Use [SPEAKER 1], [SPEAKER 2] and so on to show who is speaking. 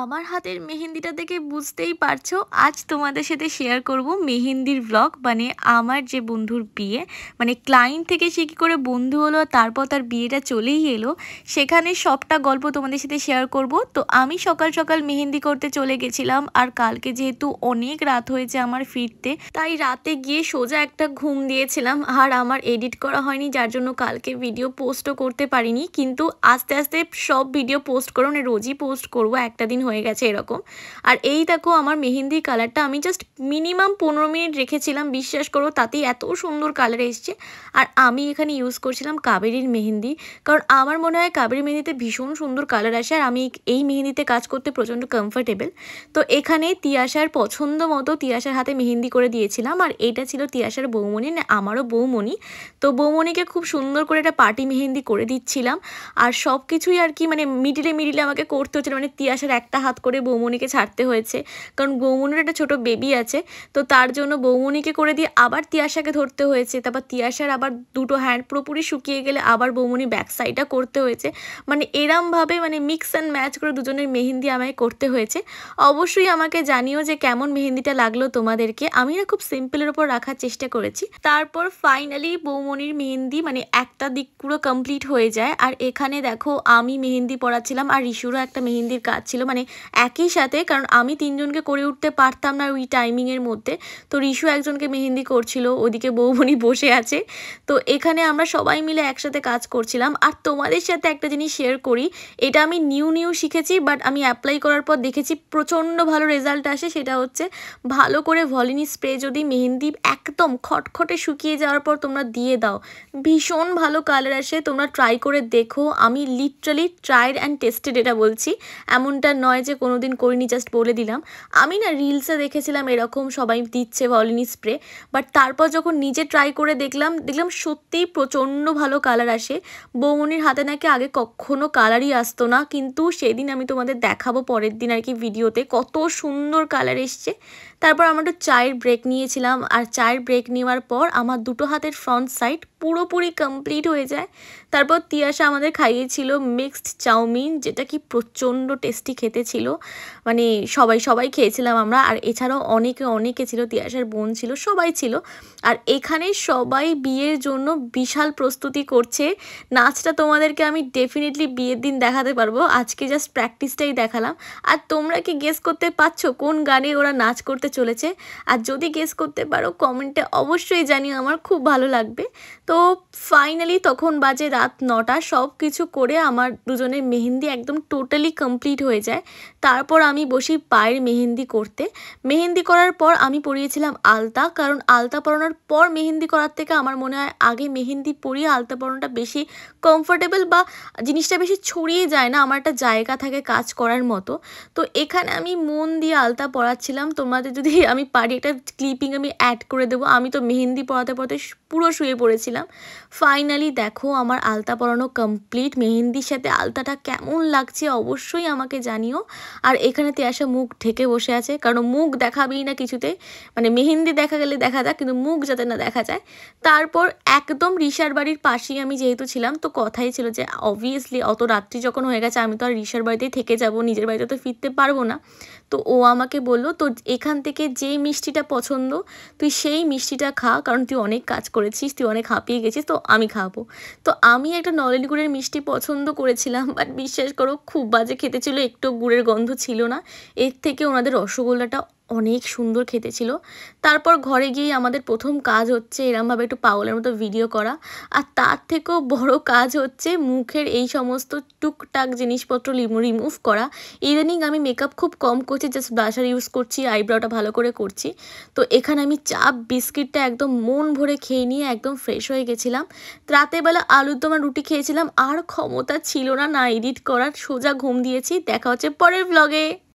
[SPEAKER 1] আমার হাতের মেহেন্দিটা দেখে বুঝতেই পারছো আজ তোমাদের সাথে শেয়ার করব মেহেন্দির ব্লগ মানে আমার যে বন্ধুর বিয়ে মানে ক্লায়েন্ট থেকে সে কী করে বন্ধু হলো তারপর তার বিয়েটা চলেই এলো সেখানে সবটা গল্প তোমাদের সাথে শেয়ার করব তো আমি সকাল সকাল মেহেন্দি করতে চলে গেছিলাম আর কালকে যেহেতু অনেক রাত হয়েছে আমার ফিরতে তাই রাতে গিয়ে সোজা একটা ঘুম দিয়েছিলাম আর আমার এডিট করা হয়নি যার জন্য কালকে ভিডিও পোস্টও করতে পারিনি কিন্তু আস্তে আস্তে সব ভিডিও পোস্ট করো মানে রোজই পোস্ট করবো একটা দিন হয়ে গেছে এরকম আর এই দেখো আমার মেহেন্দি কালারটা আমি জাস্ট মিনিমাম পনেরো মিনিট রেখেছিলাম বিশ্বাস করো তাতেই এত সুন্দর কালার এসছে আর আমি এখানে ইউজ করছিলাম কাবেরির মেহেন্দি কারণ আমার মনে হয় কাবেরি মেহেন্দিতে ভীষণ সুন্দর কালার আসে আর আমি এই মেহেন্দিতে কাজ করতে প্রচণ্ড কমফর্টেবল তো এখানে তিয়াসার পছন্দ মতো তিয়াসার হাতে মেহেন্দি করে দিয়েছিলাম আর এটা ছিল তিয়াসার বৌমণি না আমারও বৌমণি তো বৌমণিকে খুব সুন্দর করে একটা পার্টি মেহেন্দি করে দিচ্ছিলাম আর সব কিছুই আর কি মানে মিডিলে মিডিলে আমাকে করতে হচ্ছিল মানে তিয়াসার এক একটা হাত করে বৌমনিকে ছাড়তে হয়েছে কারণ বৌমনির একটা ছোট বেবি আছে তো তার জন্য বৌমনিকে করে দিয়ে আবার তিয়াশাকে ধরতে হয়েছে তারপর তিয়াশার আবার দুটো হ্যান্ড পুরোপুরি শুকিয়ে গেলে আবার বৌমনি ব্যাক সাইডটা করতে হয়েছে মানে এরমভাবে মানে মিক্স অ্যান্ড ম্যাচ করে দুজনের মেহেন্দি আমায় করতে হয়েছে অবশ্যই আমাকে জানিও যে কেমন মেহেন্দিটা লাগলো তোমাদেরকে আমি না খুব সিম্পলের ওপর রাখার চেষ্টা করেছি তারপর ফাইনালি বৌমনির মেহেন্দি মানে একটা দিক পুরো কমপ্লিট হয়ে যায় আর এখানে দেখো আমি মেহেন্দি পড়াচ্ছিলাম আর ঋষুরও একটা মেহেন্দির কাজ ছিল মানে মানে একই সাথে কারণ আমি তিনজনকে করে উঠতে পারতাম না ওই টাইমিংয়ের মধ্যে তো রিশু একজনকে মেহেন্দি করছিল ওদিকে বৌমনি বসে আছে তো এখানে আমরা সবাই মিলে একসাথে কাজ করছিলাম আর তোমাদের সাথে একটা জিনিস শেয়ার করি এটা আমি নিউ নিউ শিখেছি বাট আমি অ্যাপ্লাই করার পর দেখেছি প্রচণ্ড ভালো রেজাল্ট আসে সেটা হচ্ছে ভালো করে ভলিনি স্প্রে যদি মেহেন্দি একদম খটখটে শুকিয়ে যাওয়ার পর তোমরা দিয়ে দাও ভীষণ ভালো কালার আসে তোমরা ট্রাই করে দেখো আমি লিটারালি ট্রাইড অ্যান্ড টেস্টেড এটা বলছি এমনটা নয় নয় যে কোনো দিন করিনি জাস্ট বলে দিলাম আমি না রিলসে দেখেছিলাম এরকম সবাই দিচ্ছে ভলিনি স্প্রে বাট তারপর যখন নিজে ট্রাই করে দেখলাম দেখলাম সত্যিই প্রচণ্ড ভালো কালার আসে বৌমনির হাতে নাকি আগে কখনো কালারই আসতো না কিন্তু সেদিন আমি তোমাদের দেখাবো পরের দিন আর কি ভিডিওতে কত সুন্দর কালার এসছে তারপর আমার একটু চায়ের ব্রেক নিয়েছিলাম আর চায়ের ব্রেক নেওয়ার পর আমার দুটো হাতের ফ্রন্ট সাইড পুরোপুরি কমপ্লিট হয়ে যায় তারপর তিয়াসা আমাদের খাইয়েছিল মিক্সড চাউমিন যেটা কি প্রচণ্ড টেস্টি খেতে ছিল মানে সবাই সবাই খেয়েছিলাম আমরা আর এছাড়াও অনেকে অনেকে ছিল তিয়াসের বোন ছিল সবাই ছিল আর এখানে সবাই বিয়ের জন্য বিশাল প্রস্তুতি করছে নাচটা তোমাদেরকে আমি ডেফিনেটলি বিয়ের দিন দেখাতে পারবো আজকে জাস্ট প্র্যাকটিসটাই দেখালাম আর তোমরা কি গেস করতে পারছো কোন গানে ওরা নাচ করতে চলেছে আর যদি গেস করতে পারো কমেন্টে অবশ্যই জানিও আমার খুব ভালো লাগবে তো ফাইনালি তখন বাজে রাত নটা সব কিছু করে আমার দুজনের মেহেন্দি একদম টোটালি কমপ্লিট হয়ে যায় তারপর আমি বসি পায়ের মেহেন্দি করতে মেহেন্দি করার পর আমি পরিয়েছিলাম আলতা কারণ আলতা পরানোর পর মেহেন্দি করার থেকে আমার মনে হয় আগে মেহেন্দি পরিয়ে আলতা পরানোটা বেশি কমফোর্টেবল বা জিনিসটা বেশি ছড়িয়ে যায় না আমার একটা জায়গা থাকে কাজ করার মতো তো এখানে আমি মন দিয়ে আলতা পরাচ্ছিলাম তোমাদের যদি আমি পারি একটা ক্লিপিং আমি অ্যাড করে দেবো আমি তো মেহেন্দি পরাতে পরাতে পুরো শুয়ে পড়েছিলাম ফাইনালি দেখো আমার আলতা পরানো কমপ্লিট মেহেন্দির সাথে আলতাটা কেমন লাগছে অবশ্যই আমাকে জানিও আর এখানে ওখানে তিয়াসা মুখ ঢেকে বসে আছে কারণ মুখ দেখাবেই না কিছুতে মানে মেহেন্দি দেখা গেলে দেখা যাক কিন্তু মুখ যাতে না দেখা যায় তারপর একদম ঋষার বাড়ির পাশেই আমি যেহেতু ছিলাম তো কথাই ছিল যে অবভিয়াসলি অত রাত্রি যখন হয়ে গেছে আমি তো আর ঋষার বাড়িতেই থেকে যাব নিজের বাড়িতে তো ফিরতে পারবো না তো ও আমাকে বলল তো এখান থেকে যে মিষ্টিটা পছন্দ তুই সেই মিষ্টিটা খা কারণ তুই অনেক কাজ করেছিস তুই অনেক হাঁপিয়ে গেছিস তো আমি খাবো তো আমি একটা নলেন গুড়ের মিষ্টি পছন্দ করেছিলাম বাট বিশ্বাস করো খুব বাজে খেতে ছিল একটু গুড়ের গন্ধ ছিল না না এর থেকে ওনাদের রসগোল্লাটা অনেক সুন্দর খেতে ছিল তারপর ঘরে গিয়ে আমাদের প্রথম কাজ হচ্ছে এরমভাবে একটু পাওলের মতো ভিডিও করা আর তার থেকেও বড় কাজ হচ্ছে মুখের এই সমস্ত টুকটাক জিনিসপত্র রিমুভ করা ইদানিং আমি মেকআপ খুব কম করছি জাস্ট ব্রাশার ইউজ করছি আইব্রোটা ভালো করে করছি তো এখানে আমি চাপ বিস্কিটটা একদম মন ভরে খেয়ে নিয়ে একদম ফ্রেশ হয়ে গেছিলাম রাতেরবেলা আলুর দমা রুটি খেয়েছিলাম আর ক্ষমতা ছিল না না এডিট করার সোজা ঘুম দিয়েছি দেখা হচ্ছে পরের ব্লগে